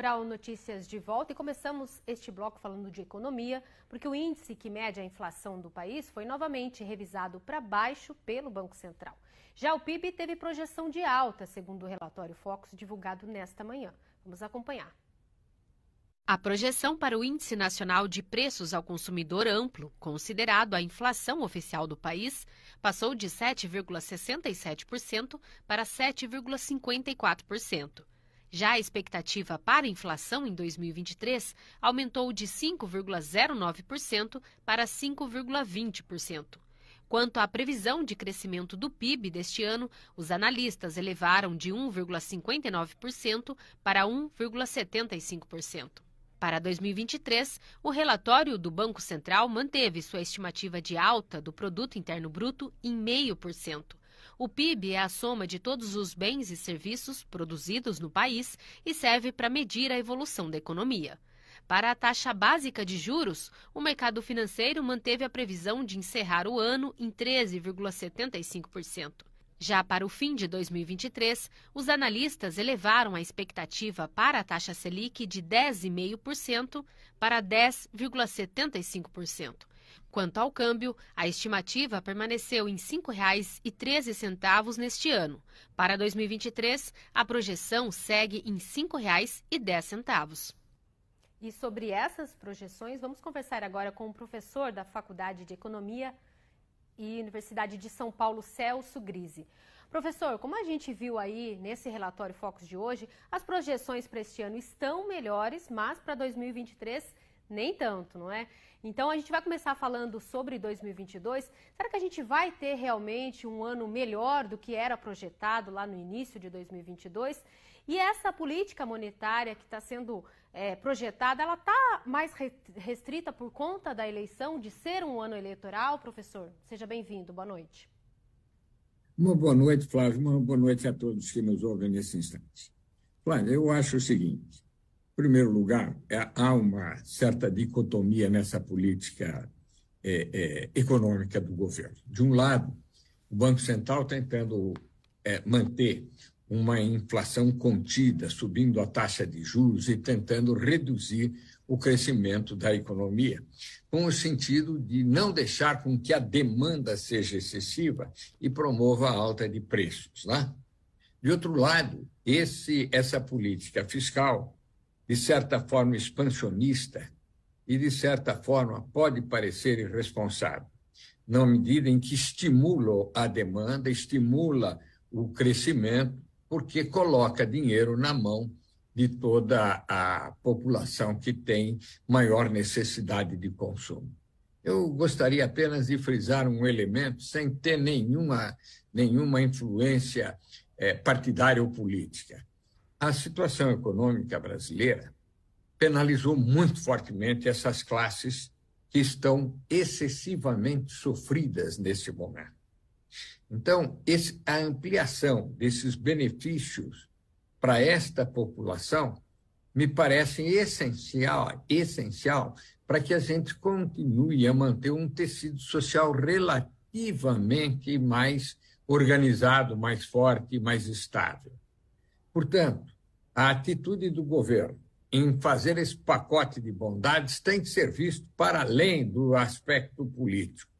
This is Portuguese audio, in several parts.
Rural Notícias de volta e começamos este bloco falando de economia, porque o índice que mede a inflação do país foi novamente revisado para baixo pelo Banco Central. Já o PIB teve projeção de alta, segundo o relatório Focus divulgado nesta manhã. Vamos acompanhar. A projeção para o Índice Nacional de Preços ao Consumidor Amplo, considerado a inflação oficial do país, passou de 7,67% para 7,54%. Já a expectativa para a inflação em 2023 aumentou de 5,09% para 5,20%. Quanto à previsão de crescimento do PIB deste ano, os analistas elevaram de 1,59% para 1,75%. Para 2023, o relatório do Banco Central manteve sua estimativa de alta do produto interno bruto em 0,5%. O PIB é a soma de todos os bens e serviços produzidos no país e serve para medir a evolução da economia. Para a taxa básica de juros, o mercado financeiro manteve a previsão de encerrar o ano em 13,75%. Já para o fim de 2023, os analistas elevaram a expectativa para a taxa Selic de 10,5% para 10,75%. Quanto ao câmbio, a estimativa permaneceu em R$ 5,13 neste ano. Para 2023, a projeção segue em R$ 5,10. E sobre essas projeções, vamos conversar agora com o professor da Faculdade de Economia e Universidade de São Paulo, Celso Grise. Professor, como a gente viu aí nesse relatório Focus de hoje, as projeções para este ano estão melhores, mas para 2023 nem tanto, não é? Então a gente vai começar falando sobre 2022. Será que a gente vai ter realmente um ano melhor do que era projetado lá no início de 2022? E essa política monetária que está sendo é, projetada, ela está mais restrita por conta da eleição, de ser um ano eleitoral, professor? Seja bem-vindo, boa noite. Uma boa noite, Flávio, uma boa noite a todos que nos ouvem nesse instante. Flávio, eu acho o seguinte: primeiro lugar, é, há uma certa dicotomia nessa política é, é, econômica do governo. De um lado, o Banco Central tá tentando é, manter uma inflação contida, subindo a taxa de juros e tentando reduzir o crescimento da economia, com o sentido de não deixar com que a demanda seja excessiva e promova a alta de preços. Né? De outro lado, esse, essa política fiscal de certa forma expansionista e, de certa forma, pode parecer irresponsável, na medida em que estimula a demanda, estimula o crescimento, porque coloca dinheiro na mão de toda a população que tem maior necessidade de consumo. Eu gostaria apenas de frisar um elemento sem ter nenhuma, nenhuma influência eh, partidária ou política. A situação econômica brasileira penalizou muito fortemente essas classes que estão excessivamente sofridas nesse momento. Então, esse, a ampliação desses benefícios para esta população me parece essencial, essencial para que a gente continue a manter um tecido social relativamente mais organizado, mais forte e mais estável. Portanto, a atitude do governo em fazer esse pacote de bondades tem que ser visto para além do aspecto político.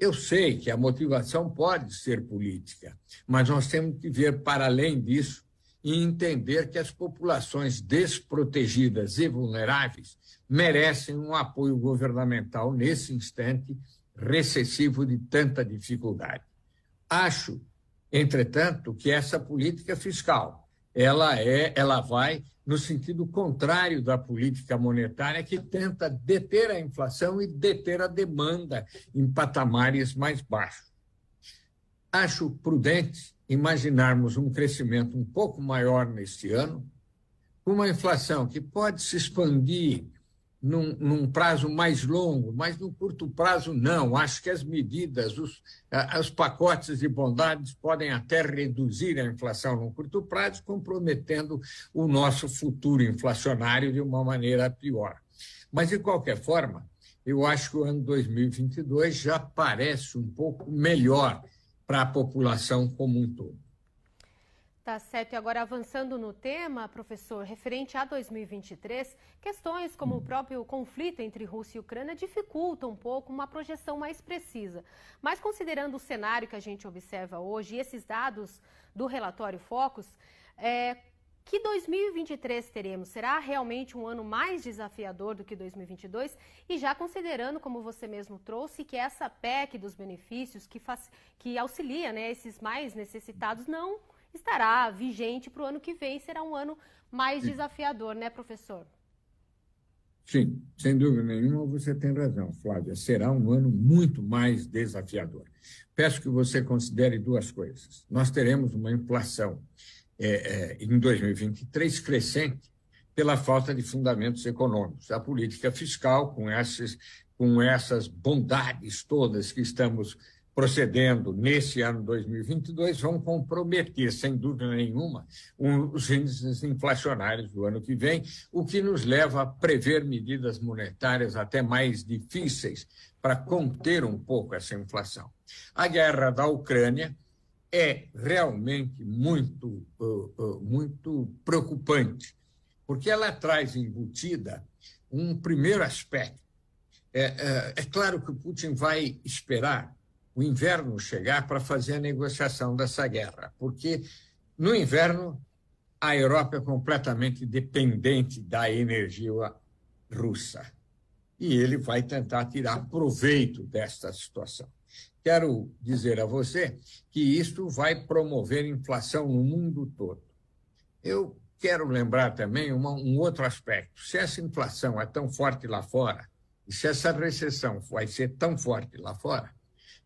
Eu sei que a motivação pode ser política, mas nós temos que ver para além disso e entender que as populações desprotegidas e vulneráveis merecem um apoio governamental nesse instante recessivo de tanta dificuldade. Acho, entretanto, que essa política fiscal ela é, ela vai no sentido contrário da política monetária que tenta deter a inflação e deter a demanda em patamares mais baixos. Acho prudente imaginarmos um crescimento um pouco maior neste ano, com uma inflação que pode se expandir num, num, prazo mais longo, mas no curto prazo, não. Acho que as medidas, os, as pacotes de bondades podem até reduzir a inflação no curto prazo, comprometendo o nosso futuro inflacionário de uma maneira pior. Mas, de qualquer forma, eu acho que o ano 2022 já parece um pouco melhor para a população como um todo. Tá certo. E agora, avançando no tema, professor, referente a 2023, questões como o hum. próprio conflito entre Rússia e Ucrânia dificultam um pouco uma projeção mais precisa. Mas, considerando o cenário que a gente observa hoje e esses dados do relatório Focus, é, que 2023 teremos? Será realmente um ano mais desafiador do que 2022? E já considerando, como você mesmo trouxe, que essa PEC dos benefícios que, faz, que auxilia né, esses mais necessitados não estará vigente para o ano que vem, será um ano mais Sim. desafiador, né, professor? Sim, sem dúvida nenhuma, você tem razão, Flávia. Será um ano muito mais desafiador. Peço que você considere duas coisas. Nós teremos uma inflação é, é, em 2023 crescente pela falta de fundamentos econômicos. A política fiscal, com essas, com essas bondades todas que estamos procedendo nesse ano 2022 vão comprometer, sem dúvida nenhuma, um, os índices inflacionários do ano que vem, o que nos leva a prever medidas monetárias até mais difíceis para conter um pouco essa inflação. A guerra da Ucrânia é realmente muito, uh, uh, muito preocupante, porque ela traz embutida um primeiro aspecto. é, é, é claro que o Putin vai esperar o inverno chegar para fazer a negociação dessa guerra, porque no inverno a Europa é completamente dependente da energia russa. E ele vai tentar tirar proveito desta situação. Quero dizer a você que isso vai promover inflação no mundo todo. Eu quero lembrar também uma, um outro aspecto. Se essa inflação é tão forte lá fora, e se essa recessão vai ser tão forte lá fora,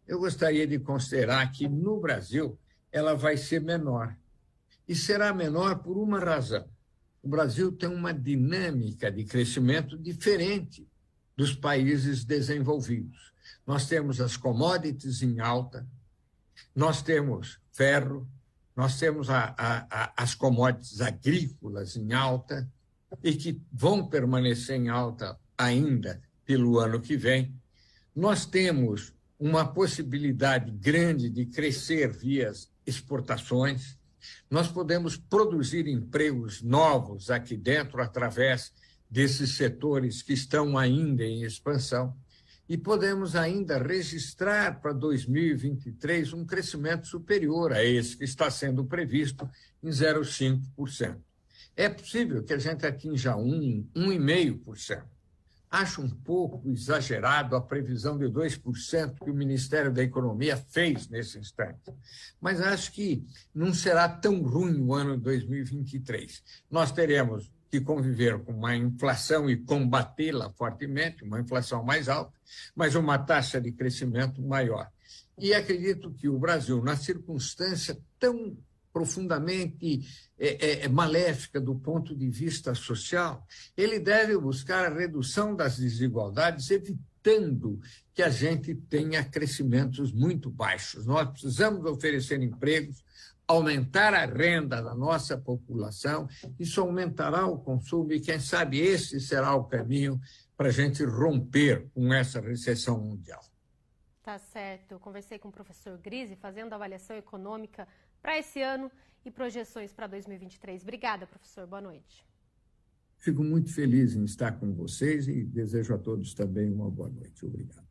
eu gostaria de considerar que no Brasil ela vai ser menor. E será menor por uma razão. O Brasil tem uma dinâmica de crescimento diferente dos países desenvolvidos. Nós temos as commodities em alta, nós temos ferro, nós temos a, a, a, as commodities agrícolas em alta e que vão permanecer em alta ainda pelo ano que vem. Nós temos uma possibilidade grande de crescer via exportações. Nós podemos produzir empregos novos aqui dentro através desses setores que estão ainda em expansão e podemos ainda registrar para 2023 um crescimento superior a esse que está sendo previsto em 0,5%. É possível que a gente atinja 1, 1,5%. Acho um pouco exagerado a previsão de 2% que o Ministério da Economia fez nesse instante, mas acho que não será tão ruim o ano de 2023. Nós teremos que conviver com uma inflação e combatê-la fortemente, uma inflação mais alta, mas uma taxa de crescimento maior. E acredito que o Brasil, na circunstância tão profundamente é, é, é, maléfica do ponto de vista social, ele deve buscar a redução das desigualdades, evitando que a gente tenha crescimentos muito baixos. Nós precisamos oferecer empregos, aumentar a renda da nossa população, isso aumentará o consumo e, quem sabe, esse será o caminho para a gente romper com essa recessão mundial. Tá certo. conversei com o professor Grise, fazendo avaliação econômica para esse ano e projeções para 2023. Obrigada, professor. Boa noite. Fico muito feliz em estar com vocês e desejo a todos também uma boa noite. Obrigado.